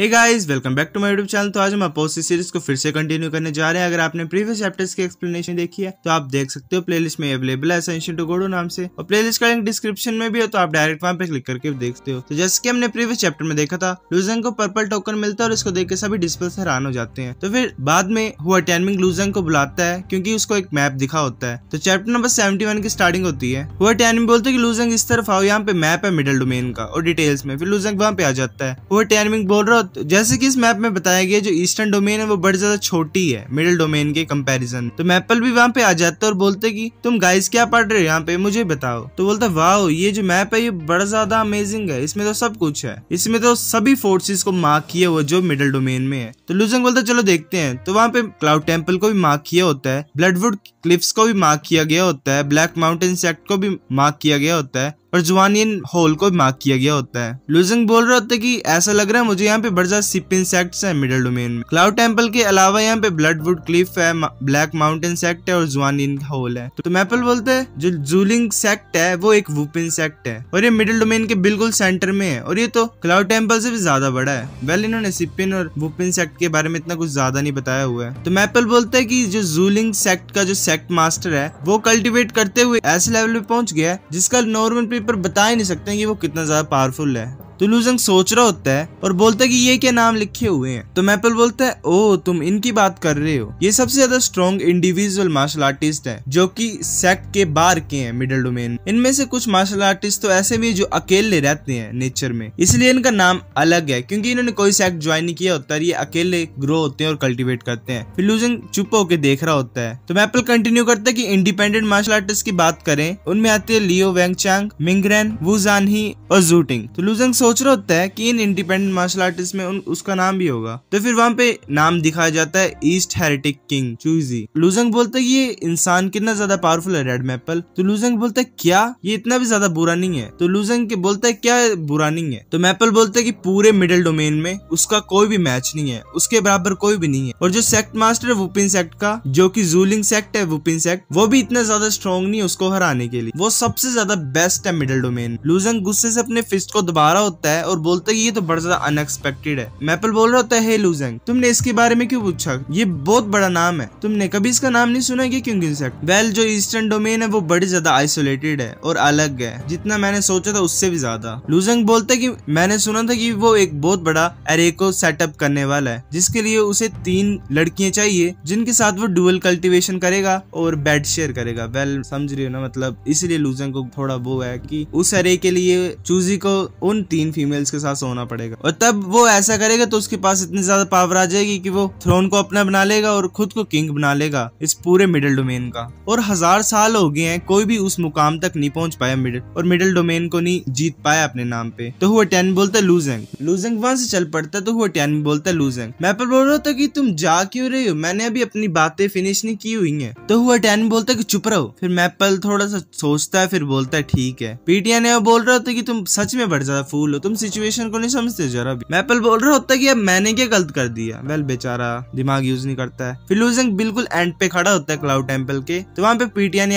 hey guys welcome back to my YouTube channel तो आज हम अपोसी सीरीज को फिर से कंटिन्यू करने जा रहे हैं अगर आपने प्रीवियस चैप्टर्स की एक्सप्लेनेशन देखी है तो आप देख सकते हो प्लेलिस्ट में अवेलेबल है एसेंशियल टू गोडो नाम से और प्लेलिस्ट का लिंक डिस्क्रिप्शन में भी है तो आप डायरेक्ट वहां पे क्लिक करके देखते हो तो जैसे की हमने प्रीवियस चैप्टर में देखा था लूजंग को पर्पल टोकन मिलता है और इसको देख के सभी डिस्पल्स हैरान हो जाते हैं तो फिर बाद में हुआ टैनमिंग लूजंग को बुलाता है क्योंकि उसको एक मैप दिखा होता है तो चैप्टर नंबर सेवेंटी की स्टार्टिंग होती है हुआ टैनमिंग बोलते की लूजंग इस तरफ आओ यहाँ पे मैप है मिडल डोमेन का और डिटेल्स में फिर लूजंग वहाँ पे आ जाता है हुआ टैनमिंग बोल रहा तो जैसे कि इस मैप में बताया गया जो ईस्टर्न डोमेन है वो बड़ी ज्यादा छोटी है मिडिल डोमेन के कंपैरिजन तो मैपल भी वहाँ पे आ जाते और बोलते कि तुम गाइस क्या पढ़ रहे हो यहाँ पे मुझे बताओ तो बोलता वाह ये जो मैप है ये बड़ा ज्यादा अमेजिंग है इसमें तो सब कुछ है इसमें तो सभी फोर्सेज को मार्क किया हुआ जो मिडिल डोमेन में है तो लुजंग बोलता चलो देखते हैं तो वहाँ पे क्लाउड टेम्पल को भी मार्क किया होता है ब्लडवुड क्लिफ्स को भी मार्क किया गया होता है ब्लैक माउंटेन सेक्ट को भी मार्क किया गया होता है और जुआनियन होल को भी मार्क किया गया होता है लूजिंग बोल रहे होते कि ऐसा लग रहा है मुझे यहाँ पे बर्जा सिप इंसेक्ट्स है मिडल डोमेन में क्लाउड टेम्पल के अलावा यहाँ पे ब्लडवुड क्लिफ है ब्लैक माउंटेन सेक्ट है और जुआनियन होल है तो मैपल तो बोलते हैं जो जूलिंग सेक्ट है वो एक वूप इंसेक्ट है और ये मिडिल डोमेन के बिल्कुल सेंटर में है और ये तो क्लाउड टेम्पल से भी ज्यादा बड़ा है वेल इन्होंने सिपिन और वूप इंसेक्ट के बारे में इतना कुछ ज्यादा नहीं बताया हुआ है तो मैपल बोलते है की जो जूलिंग सेक्ट का जो सेक्ट मास्टर है वो कल्टिवेट करते हुए ऐसे लेवल पे पहुंच गया है जिसका नॉर्मल पीपल बता ही नहीं सकते कि वो कितना ज्यादा पावरफुल है तो लूजंग सोच रहा होता है और बोलता है कि ये क्या नाम लिखे हुए हैं तो मैपल बोलता है ओ तुम इनकी बात कर रहे हो ये सबसे ज्यादा स्ट्रॉन्ग इंडिविजुअल मार्शल आर्टिस्ट है जो की सेक्ट के बार के हैं मिडल डोमेन इनमें से कुछ मार्शल आर्टिस्ट तो ऐसे भी जो अकेले रहते हैं नेचर में इसलिए इनका नाम अलग है क्योंकि इन्होंने कोई सेक्ट ज्वाइन नहीं किया होता ये अकेले ग्रो होते हैं और कल्टिवेट करते हैं फिर लूजंग चुप होकर देख रहा होता है तो मैपल कंटिन्यू करता है की इंडिपेंडेंट मार्शल आर्टिस्ट की बात करें उनमें आते हैं लियो वेंगचांग चांग मिंगरैन जानी और जूटिंग तो लूजंग सोच रहा होता है कि इन इंडिपेंडेंट मार्शल आर्टिस्ट में उन, उसका नाम भी होगा तो फिर वहाँ पे नाम दिखाया जाता है ईस्ट हेरिटिक किंग चूजी लूजंग बोलता है ये इंसान कितना ज्यादा पावरफुल है रेड मैपल तो लूजंग बोलता है क्या ये इतना भी ज्यादा बुरा नहीं है तो लूजंग के बोलता है क्या बुरा नहीं है तो मैपल बोलते है की पूरे मिडिल डोमेन में उसका कोई भी मैच नहीं है उसके बराबर कोई भी नहीं है और जो सेक्ट मास्टर है वुपिन सेक्ट का जो की जूलिंग सेक्ट है वुपिन सेक्ट वो भी इतना ज्यादा स्ट्रॉन्ग नहीं है उसको हराने के लिए वो सबसे ज्यादा बेस्ट है मिडिल डोमेन लूजंग गुस्से से अपने फिस्ट को दोबारा होता है और बोलता है ये तो बड़ा ज्यादा अनएक्सपेक्टेड है मैपल बोल रहा होता है लूजेंग तुमने इसके बारे में क्यों पूछा ये बहुत बड़ा नाम है तुमने कभी इसका नाम नहीं सुना की क्यों इंसेक्ट वेल जो ईस्टर्न डोमेन है वो बड़ी ज्यादा आइसोलेटेड है और अलग है जितना मैंने सोचा था उससे भी ज्यादा लूजेंग बोलता है की मैंने सुना था की वो एक बहुत बड़ा एरे को सेटअप करने वाला है जिसके लिए उसे तीन लड़कियां चाहिए जिनके साथ वो डुअल कल्टीवेशन करेगा और बेड शेयर करेगा वेल समझ रही हो ना मतलब इसलिए लूजेंग को थोड़ा वो है कि उस एरे के लिए चूजी को उन तीन तीन फीमेल्स के साथ सोना पड़ेगा और तब वो ऐसा करेगा तो उसके पास इतनी ज्यादा पावर आ जाएगी कि वो थ्रोन को अपना बना लेगा और खुद को किंग बना लेगा इस पूरे मिडिल डोमेन का और हजार साल हो गए हैं कोई भी उस मुकाम तक नहीं पहुंच पाया मिडिल और मिडिल डोमेन को नहीं जीत पाया अपने नाम पे तो हुआ टेन बोलता है लूजेंग लूजेंग वहां से चल पड़ता तो हुआ टेन बोलता है लूजेंग मैं पर बोल रहा था की तुम जा क्यों रहे हो मैंने अभी अपनी बातें फिनिश नहीं की हुई है तो हुआ टेन बोलता है की चुप रहो फिर मैपल थोड़ा सा सोचता है फिर बोलता है ठीक है पीटीआई ने बोल रहा था कि तुम सच में बड़ा ज्यादा फूल हो लो तुम सिचुएशन को नहीं समझते जरा भी मैपल बोल रहा होता कि अब मैंने क्या गलत कर दिया वेल बेचारा दिमाग यूज नहीं करता है फिर लूजंग बिल्कुल एंड पे खड़ा होता है क्लाउड टेम्पल के तो वहाँ पे पीटीएन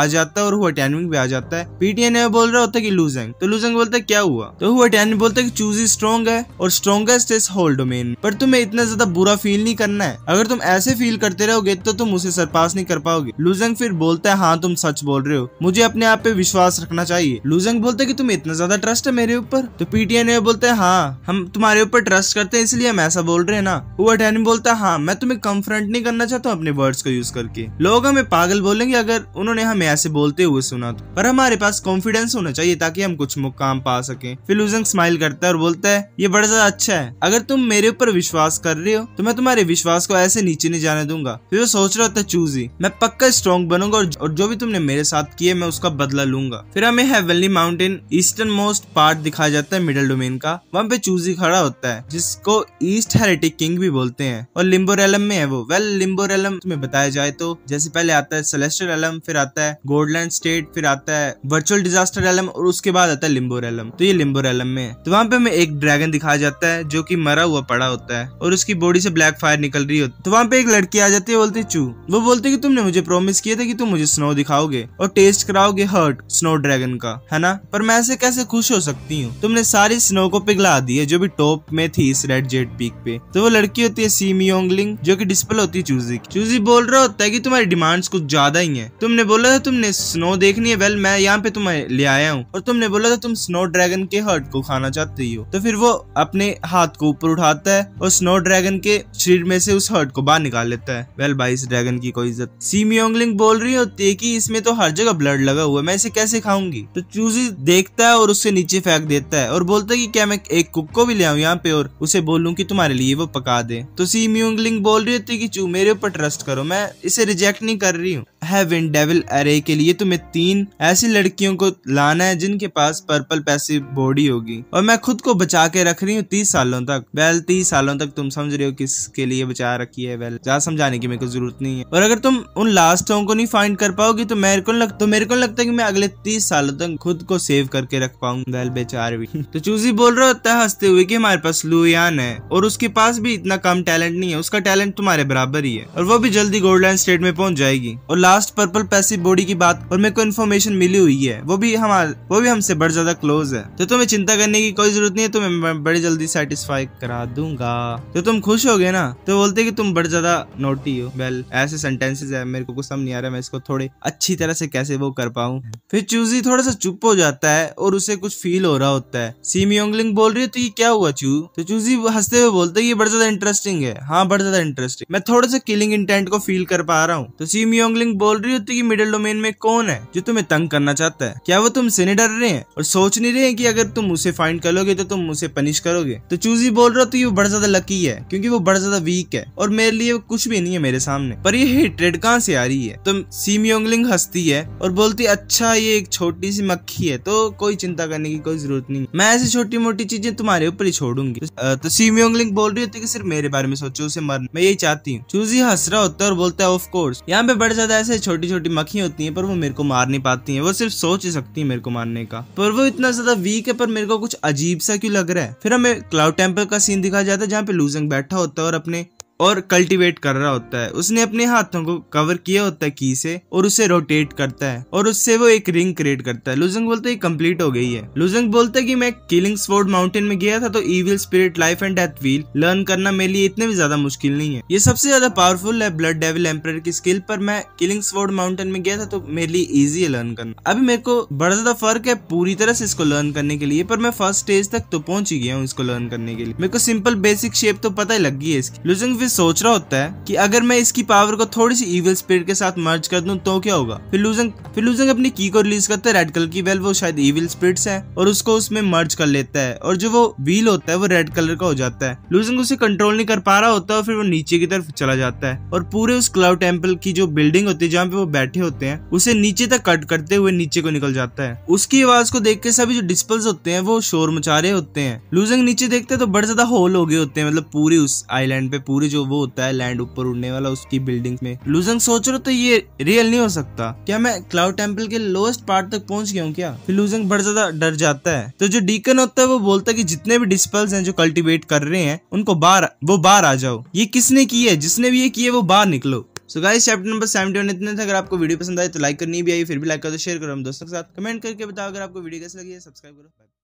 आ जाता है और हुआ टैनविंग भी आ जाता है पीटीएन बोल रहा होता है की लूजेंग तो लूजेंग बोलता है क्या हुआ तो हुआ टैनविंग बोलता है की चूज इज स्ट्रॉन्ग है और स्ट्रॉन्गेस्ट इज होल डोमेन पर तुम्हें इतना ज्यादा बुरा फील नहीं करना है अगर तुम ऐसे फील करते रहोगे तो तुम उसे सरपास नहीं कर पाओगे लूजेंग फिर बोलता है हाँ तुम सच बोल रहे हो मुझे अपने आप पे विश्वास रखना चाहिए लूजेंग बोलता है कि तुम्हें इतना ज्यादा ट्रस्ट है मेरे ऊपर तो तो ने बोलते हैं हाँ हम तुम्हारे ऊपर ट्रस्ट करते हैं इसलिए हम ऐसा बोल रहे हैं ना वो अटैनी बोलता है हाँ मैं तुम्हें कम्फ्रंट नहीं करना चाहता अपने वर्ड्स का यूज करके लोग हमें पागल बोलेंगे अगर उन्होंने हमें ऐसे बोलते हुए सुना तो पर हमारे पास कॉन्फिडेंस होना चाहिए ताकि हम कुछ मुकाम पा सके फिर लूजंग स्माइल करता है और बोलता है ये बड़ा ज्यादा अच्छा है अगर तुम मेरे ऊपर विश्वास कर रहे हो तो मैं तुम्हारे विश्वास को ऐसे नीचे नहीं जाने दूंगा फिर वो सोच रहा होता ही मैं पक्का स्ट्रॉन्ग बनूंगा और जो भी तुमने मेरे साथ किए मैं उसका बदला लूंगा फिर हमें heavenly mountain eastern most part दिखाया जाता है होता है मिडल डोमेन का वहाँ पे चूजी खड़ा होता है जिसको ईस्ट हेरेटिक किंग भी बोलते हैं और लिम्बोरेलम में है वो वेल लिम्बोरेलम में बताया जाए तो जैसे पहले आता है सेलेस्टर एलम फिर आता है गोल्डलैंड स्टेट फिर आता है वर्चुअल डिजास्टर एलम और उसके बाद आता है लिम्बोरेलम तो ये लिम्बोरेलम में है तो वहाँ पे हमें एक ड्रैगन दिखाया जाता है जो की मरा हुआ पड़ा होता है और उसकी बॉडी से ब्लैक फायर निकल रही होती तो वहाँ पे एक लड़की आ जाती है बोलती चू वो बोलते की तुमने मुझे प्रोमिस किया था की तुम मुझे स्नो दिखाओगे और टेस्ट कराओगे हर्ट स्नो ड्रैगन का है ना पर मैं ऐसे कैसे खुश हो सकती हूँ तुम हमने सारी स्नो को पिघला दी है जो भी टॉप में थी इस रेड जेट पीक पे तो वो लड़की होती है सीमी ओंगलिंग जो की डिस्प्ले होती है चूजी की चूजी बोल रहा होता है की तुम्हारी डिमांड्स कुछ ज्यादा ही है तुमने बोला था तुमने स्नो देखनी है वेल मैं यहाँ पे तुम्हें ले आया हूँ और तुमने बोला था तुम स्नो ड्रैगन के हर्ट को खाना चाहती हो तो फिर वो अपने हाथ को ऊपर उठाता है और स्नो ड्रैगन के शरीर में से उस हर्ट को बाहर निकाल लेता है वेल भाई इस ड्रैगन की कोई इज्जत ओंगलिंग बोल रही होती है की इसमें तो हर जगह ब्लड लगा हुआ है मैं इसे कैसे खाऊंगी तो चूजी देखता है और उससे नीचे फेंक देता है है और बोलता है कि क्या मैं एक कुक को भी ले आऊँ यहाँ पे और उसे बोलूँ कि तुम्हारे लिए वो पका दे तो सी म्यूंगलिंग बोल रही होती कि चू मेरे ऊपर ट्रस्ट करो मैं इसे रिजेक्ट नहीं कर रही हूँ हेवन डेविल एरे के लिए तुम्हें तीन ऐसी लड़कियों को लाना है जिनके पास पर्पल पैसे बॉडी होगी और मैं खुद को बचा के रख रही हूँ तीस सालों तक वेल तीस सालों तक तुम समझ रहे हो किसके लिए बचा रखी है वेल ज्यादा समझाने की मेरे को जरूरत नहीं है और अगर तुम उन लास्टों को नहीं फाइंड कर पाओगी तो मेरे को लग, तो मेरे को लगता है कि मैं अगले तीस सालों तक खुद को सेव करके रख पाऊंगा वेल बेचार भी तो चूजी बोल रहा होता है हंसते हुए कि हमारे पास लुयान है और उसके पास भी इतना कम टैलेंट नहीं है उसका टैलेंट तुम्हारे बराबर ही है और वो भी जल्दी गोल्डन स्टेट में पहुंच जाएगी और लास्ट पर्पल पैसिव बॉडी की बात और मेरे को इन्फॉर्मेशन मिली हुई है वो भी हमारे वो भी हमसे बड़ ज्यादा क्लोज है तो तुम्हें चिंता करने की कोई जरूरत नहीं है तुम्हें बड़ी जल्दी सेटिस्फाई करा दूंगा तो तुम खुश हो गए ना तो बोलते कि तुम बड़ ज्यादा नोटी हो वेल ऐसे सेंटेंसेज है मेरे को कुछ समझ नहीं आ रहा मैं इसको थोड़े अच्छी तरह से कैसे वो कर पाऊँ फिर चूजी थोड़ा सा चुप हो जाता है और उसे कुछ फील हो रहा होता है है सीमी योंगलिंग बोल रही है तो ये क्या हुआ चू तो चूजी हंसते हुए बोलते ये बड़ा ज्यादा इंटरेस्टिंग है हाँ बड़ा ज्यादा इंटरेस्टिंग मैं थोड़ा सा किलिंग इंटेंट को फील कर पा रहा हूँ तो सीमी योंगलिंग बोल रही हो तो ये मिडिल डोमेन में कौन है जो तुम्हें तंग करना चाहता है क्या वो तुमसे नहीं डर रहे हैं और सोच नहीं रहे हैं कि अगर तुम उसे फाइंड कर लोगे तो तुम उसे पनिश करोगे तो चूजी बोल रहा तो ये बड़ा ज्यादा लकी है क्योंकि वो बड़ा ज्यादा वीक है और मेरे लिए कुछ भी नहीं है मेरे सामने पर ये हेट्रेड कहाँ से आ रही है तुम तो सीमी योंगलिंग हंसती है और बोलती अच्छा ये एक छोटी सी मक्खी है तो कोई चिंता करने की कोई जरूरत नहीं मैं ऐसी छोटी मोटी चीजें तुम्हारे ऊपर ही छोड़ूंगी तो, सीमियोंगलिंग बोल रही होती है कि सिर्फ मेरे बारे में सोचो उसे मरना मैं यही चाहती हूँ चूजी हंस रहा होता है और बोलता है ऑफ कोर्स यहाँ पे बड़े ज्यादा ऐसे छोटी छोटी मक्खी होती है पर वो मेरे को मार नहीं पाती है वो सिर्फ सोच ही सकती है मेरे को मारने का पर वो इतना ज्यादा वीक है पर मेरे को कुछ अजीब सा क्यों लग रहा है फिर हमें क्लाउड टेम्पल का सीन दिखाया जाता है जहाँ पे लूजंग बैठा होता है और अपने और कल्टीवेट कर रहा होता है उसने अपने हाथों को कवर किया होता है की से और उसे रोटेट करता है और उससे वो एक रिंग क्रिएट करता है लुजंग बोलता है कंप्लीट हो गई है लुजंग बोलता है कि मैं किलिंग स्पोर्ट माउंटेन में गया था तो evil spirit life and death wheel learn करना मेरे लिए इतने भी ज्यादा मुश्किल नहीं है ये सबसे ज्यादा पावरफुल है ब्लड डेविल एम्पर की स्किल पर मैं किलिंग स्पोर्ट माउंटेन में गया था तो मेरे लिए ईजी है लर्न करना अभी मेरे को बड़ा ज्यादा फर्क है पूरी तरह से इसको लर्न करने के लिए पर मैं फर्स्ट स्टेज तक तो पहुंच ही गया हूँ इसको लर्न करने के लिए मेरे को सिंपल बेसिक शेप तो पता ही लग गई है इसकी लुजंग फिर सोच रहा होता है कि अगर मैं इसकी पावर को थोड़ी सी इविल स्पिरिट के साथ मर्ज कर दूं तो क्या होगा फिर लूजंग फिर लूजंग अपनी की को रिलीज करता है रेड कलर की वेल वो शायद इविल स्पिरिट्स है और उसको उसमें मर्ज कर लेता है और जो वो व्हील होता है वो रेड कलर का हो जाता है लूजंग उसे कंट्रोल नहीं कर पा रहा होता और फिर वो नीचे की तरफ चला जाता है और पूरे उस क्लाउड टेम्पल की जो बिल्डिंग होती है जहाँ पे वो बैठे होते हैं उसे नीचे तक कट करते हुए नीचे को निकल जाता है उसकी आवाज को देख के सभी जो डिस्पल्स होते हैं वो शोर मचा रहे होते हैं लूजंग नीचे देखते हैं तो बड़े ज्यादा होल हो गए होते हैं मतलब पूरी उस आईलैंड पे पूरी जो वो होता है लैंड ऊपर उड़ने वाला उसकी बिल्डिंग में लूजंग सोच रहे तो ये रियल नहीं हो सकता क्या मैं क्लाउड टेम्पल के लोएस्ट पार्ट तक पहुंच गया हूँ क्या फिर लूजंग बड़ा ज्यादा डर जाता है तो जो डीकन होता है वो बोलता है की जितने भी डिस्पल्स है जो कल्टिवेट कर रहे हैं उनको बाहर वो बाहर आ जाओ ये किसने की है जिसने भी ये किए वो बाहर निकलो so guys chapter number seventy one इतने थे अगर आपको वीडियो पसंद आए तो लाइक करनी भी आई फिर भी लाइक करो शेयर करो हम दोस्तों के साथ कमेंट करके बताओ अगर आपको वीडियो कैसे लगी है सब्सक्राइब करो